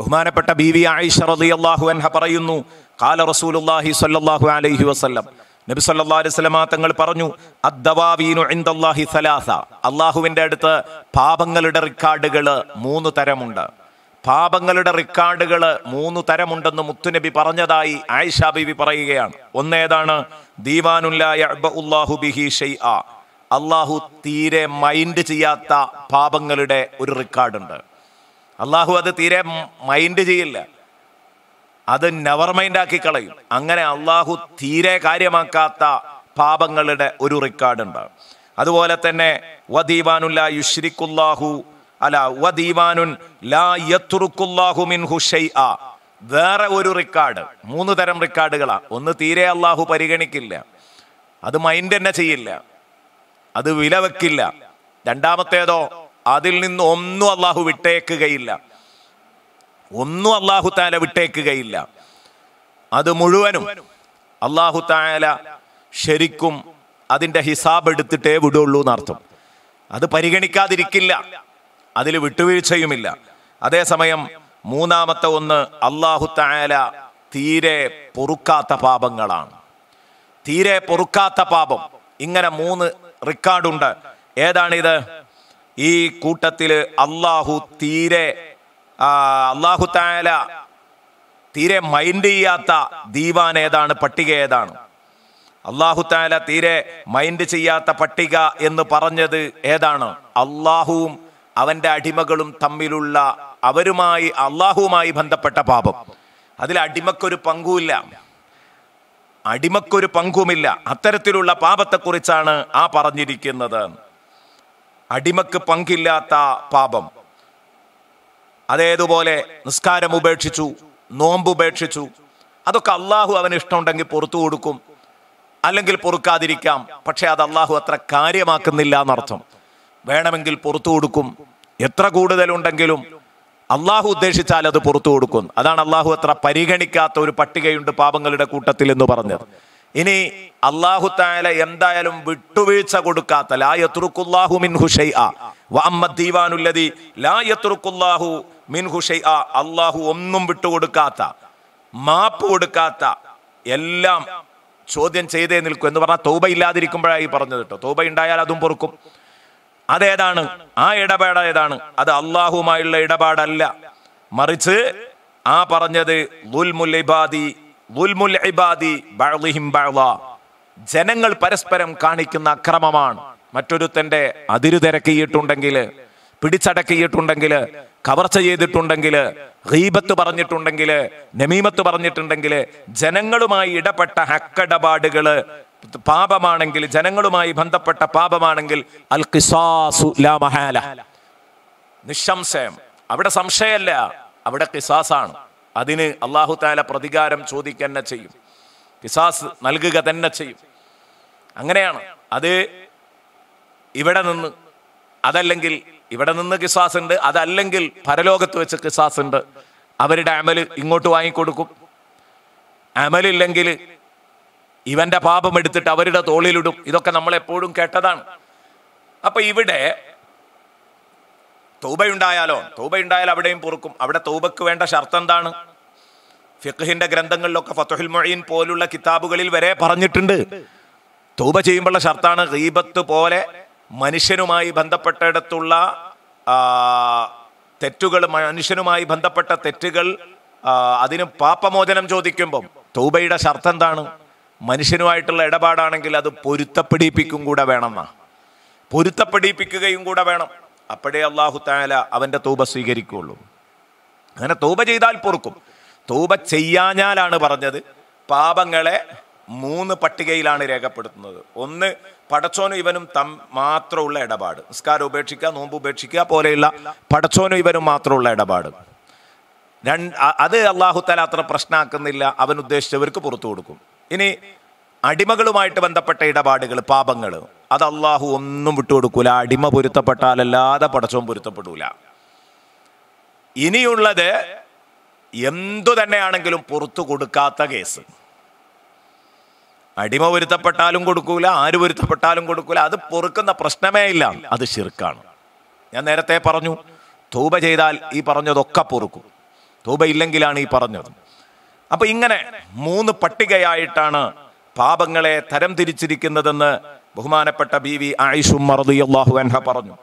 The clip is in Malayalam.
ബഹുമാനപ്പെട്ട ബി വി ആയിഷ റളിയല്ലാഹു അൻഹ പറയുന്നു കാല റസൂലുല്ലാഹി സല്ലല്ലാഹു അലൈഹി വസല്ലം നബി സല്ലല്ലാഹു അലൈഹി തങ്ങൾ പറഞ്ഞു അദ്ദവാവീനു സലാസ അള്ളാഹുവിൻ്റെ അടുത്ത് പാപങ്ങളുടെ റിക്കാർഡുകൾ മൂന്ന് തരമുണ്ട് പാപങ്ങളുടെ റിക്കാർഡുകൾ മൂന്ന് തരമുണ്ടെന്ന് മുത്തുനബി പറഞ്ഞതായി ആയിഷ ബിബി പറയുകയാണ് ഒന്നേതാണ് ദീവാനുല്ലാഹു ബിഹി ഷെയ്അ അള്ളാഹു തീരെ മൈൻഡ് ചെയ്യാത്ത പാപങ്ങളുടെ ഒരു റിക്കാർഡുണ്ട് അള്ളാഹു അത് തീരെ മൈൻഡ് ചെയ്യില്ല അത് നെവർ ആക്കി കളയും അങ്ങനെ അള്ളാഹു തീരെ കാര്യമാക്കാത്ത പാപങ്ങളുടെ ഒരു റെക്കോർഡ് ഉണ്ട് അതുപോലെ തന്നെ വദീവാനുൻ ലാ വേറെ ഒരു റെക്കോർഡ് മൂന്ന് തരം റെക്കോർഡുകളാണ് ഒന്ന് തീരെ അള്ളാഹു പരിഗണിക്കില്ല അത് മൈൻഡ് തന്നെ ചെയ്യില്ല അത് വില വെക്കില്ല രണ്ടാമത്തേതോ അതിൽ നിന്ന് ഒന്നും അള്ളാഹു വിട്ടേക്കുകയില്ല ഒന്നും അള്ളാഹു താല വിട്ടേക്കുകയില്ല അത് മുഴുവനും അള്ളാഹു താല ശരിക്കും അതിൻ്റെ ഹിസാബ് എടുത്തിട്ടേ വിടുള്ളൂ എന്നർത്ഥം അത് പരിഗണിക്കാതിരിക്കില്ല അതിൽ വിട്ടുവീഴ്ചയുമില്ല അതേസമയം മൂന്നാമത്തെ ഒന്ന് അള്ളാഹു താല തീരെ പൊറുക്കാത്ത പാപങ്ങളാണ് തീരെ പൊറുക്കാത്ത പാപം ഇങ്ങനെ മൂന്ന് റെക്കോർഡുണ്ട് ഏതാണിത് ഈ കൂട്ടത്തിൽ അള്ളാഹു തീരെ അള്ളാഹു താല തീരെ മൈൻഡ് ചെയ്യാത്ത ദീവാൻ ഏതാണ് പട്ടിക ഏതാണ് അള്ളാഹു താല തീരെ മൈൻഡ് ചെയ്യാത്ത പട്ടിക എന്ന് പറഞ്ഞത് ഏതാണ് അള്ളാഹുവും അവന്റെ അടിമകളും തമ്മിലുള്ള അവരുമായി അള്ളാഹുവുമായി ബന്ധപ്പെട്ട പാപം അതിൽ അടിമക്കൊരു പങ്കുമില്ല അടിമക്കൊരു പങ്കുമില്ല അത്തരത്തിലുള്ള പാപത്തെക്കുറിച്ചാണ് ആ പറഞ്ഞിരിക്കുന്നത് അടിമക്ക് പങ്കില്ലാത്ത പാപം അതേതുപോലെ നിസ്കാരം ഉപേക്ഷിച്ചു നോമ്പ് ഉപേക്ഷിച്ചു അതൊക്കെ അള്ളാഹു അവന് ഇഷ്ടമുണ്ടെങ്കിൽ പുറത്തു കൊടുക്കും അല്ലെങ്കിൽ പൊറുക്കാതിരിക്കാം പക്ഷെ അത് അള്ളാഹു അത്ര കാര്യമാക്കുന്നില്ല എന്നർത്ഥം വേണമെങ്കിൽ പുറത്തു കൊടുക്കും എത്ര കൂടുതലുണ്ടെങ്കിലും അള്ളാഹു ഉദ്ദേശിച്ചാൽ അത് പുറത്തു കൊടുക്കും അതാണ് അള്ളാഹു അത്ര പരിഗണിക്കാത്ത ഒരു പട്ടികയുണ്ട് പാപങ്ങളുടെ കൂട്ടത്തിൽ എന്ന് പറഞ്ഞത് ഇനി അള്ളാഹു താല എന്തായാലും വിട്ടുവീഴ്ച കൊടുക്കാത്ത ലായത്തുറുക്കുല്ലാഹു മിൻ ഹുഷൈ ദീവാനുല്ലതി ലായത്തുറുക്കുല്ലാഹു മിൻഹുഷൈ ഹുഷൈ അള്ളാഹു ഒന്നും വിട്ടുകൊടുക്കാത്ത മാപ്പ് കൊടുക്കാത്ത എല്ലാം ചോദ്യം ചെയ്തേ നിൽക്കും എന്ന് പറഞ്ഞാൽ തൗബ ഇല്ലാതിരിക്കുമ്പോഴായി പറഞ്ഞു കേട്ടോ തൗബ ഉണ്ടായാൽ അതും പൊറുക്കും അതേതാണ് ആ ഇടപാട് ഏതാണ് അത് അള്ളാഹുമായുള്ള ഇടപാടല്ല മറിച്ച് ആ പറഞ്ഞത് ദുൽമുൽ ജനങ്ങൾ പരസ്പരം കാണിക്കുന്ന അക്രമമാണ് മറ്റൊരുത്തന്റെ അതിരു തിരക്കിയിട്ടുണ്ടെങ്കിൽ പിടിച്ചടക്കിയിട്ടുണ്ടെങ്കിൽ കവർച്ച ചെയ്തിട്ടുണ്ടെങ്കിൽ ഹീബത്ത് പറഞ്ഞിട്ടുണ്ടെങ്കിൽ നമീമത്ത് പറഞ്ഞിട്ടുണ്ടെങ്കിൽ ജനങ്ങളുമായി ഇടപെട്ട ഹക്കടപാടുകൾ പാപമാണെങ്കിൽ ജനങ്ങളുമായി ബന്ധപ്പെട്ട പാപമാണെങ്കിൽ അൽ കിസാസു നിശംശയം അവിടെ സംശയമല്ല അവിടെ കിസാസാണ് അതിന് അള്ളാഹു താല പ്രതികാരം ചോദിക്കുക ചെയ്യും പിസാസ് നൽകുക തന്നെ ചെയ്യും അങ്ങനെയാണ് അത് ഇവിടെ നിന്ന് അതല്ലെങ്കിൽ ഇവിടെ നിന്ന് കിസാസ് ഉണ്ട് അതല്ലെങ്കിൽ പരലോകത്ത് വെച്ച് കിസാസ് ഉണ്ട് അവരുടെ അമൽ ഇങ്ങോട്ട് വാങ്ങിക്കൊടുക്കും അമലില്ലെങ്കിൽ ഇവന്റെ പാപം എടുത്തിട്ട് അവരുടെ തോളിലിടും ഇതൊക്കെ നമ്മൾ എപ്പോഴും കേട്ടതാണ് അപ്പൊ ഇവിടെ തൗബയുണ്ടായാലോ തൗബയുണ്ടായാൽ അവിടെയും പൊറുക്കും അവിടെ തൗബക്ക് വേണ്ട ഷർത്ത് എന്താണ് ഫിഖിന്റെ ഗ്രന്ഥങ്ങളിലൊക്കെ ഫത്തുഹുൽ മൊഴീൻ പോലുള്ള കിതാബുകളിൽ വരെ പറഞ്ഞിട്ടുണ്ട് തൂബ ചെയ്യുമ്പോഴുള്ള ഷർത്താണ് റീബത്ത് പോലെ മനുഷ്യനുമായി ബന്ധപ്പെട്ടിടത്തുള്ള തെറ്റുകൾ മനുഷ്യനുമായി ബന്ധപ്പെട്ട തെറ്റുകൾ അതിന് പാപമോചനം ചോദിക്കുമ്പം തൂബയുടെ ഷർത്ത് എന്താണ് മനുഷ്യനുമായിട്ടുള്ള ഇടപാടാണെങ്കിൽ അത് പൊരുത്തപ്പെടിപ്പിക്കും കൂടെ വേണമെന്നാ പൊരുത്തപ്പെടിപ്പിക്കുകയും കൂടെ വേണം അപ്പോഴേ അള്ളാഹു താല അവൻ്റെ തൂബ സ്വീകരിക്കുകയുള്ളൂ അങ്ങനെ തൂബ ചെയ്താൽ പൊറുക്കും തൂബ ചെയ്യാഞ്ഞാലാണ് പറഞ്ഞത് പാപങ്ങളെ മൂന്ന് പട്ടികയിലാണ് രേഖപ്പെടുത്തുന്നത് ഒന്ന് പടച്ചോനും ഇവനും തം മാത്രമുള്ള ഇടപാട് നിസ്കാരം ഉപേക്ഷിക്കുക നോമ്പ് ഉപേക്ഷിക്കുക പോലെയുള്ള പടച്ചോനും ഇവനും മാത്രമുള്ള ഇടപാട് രണ്ട് അത് അള്ളാഹു തല അത്ര പ്രശ്നമാക്കുന്നില്ല അവൻ ഉദ്ദേശിച്ചവർക്ക് പുറത്തു കൊടുക്കും ഇനി അടിമകളുമായിട്ട് ബന്ധപ്പെട്ട ഇടപാടുകൾ പാപങ്ങൾ അത് അള്ളാഹു ഒന്നും വിട്ടുകൊടുക്കൂല അടിമ പൊരുത്തപ്പെട്ടാലല്ലാതെ പടച്ചോൻ പൊരുത്തപ്പെടൂല ഇനിയുള്ളത് എന്തു തന്നെയാണെങ്കിലും പുറത്തു കൊടുക്കാത്ത കേസ് അടിമ പൊരുത്തപ്പെട്ടാലും കൊടുക്കൂല ആര് പൊരുത്തപ്പെട്ടാലും കൊടുക്കൂല അത് പൊറുക്കുന്ന പ്രശ്നമേ ഇല്ല അത് ശിർക്കാണ് ഞാൻ നേരത്തെ പറഞ്ഞു തൂബ ചെയ്താൽ ഈ പറഞ്ഞതൊക്കെ പൊറുക്കും തൂബ ഇല്ലെങ്കിലാണ് ഈ പറഞ്ഞത് അപ്പൊ ഇങ്ങനെ മൂന്ന് പട്ടികയായിട്ടാണ് പാപങ്ങളെ തരം തിരിച്ചിരിക്കുന്നതെന്ന് ബഹുമാനപ്പെട്ട ബി വി ആയിഷും മറുതിയല്ലാഹു അൻഹ പറഞ്ഞു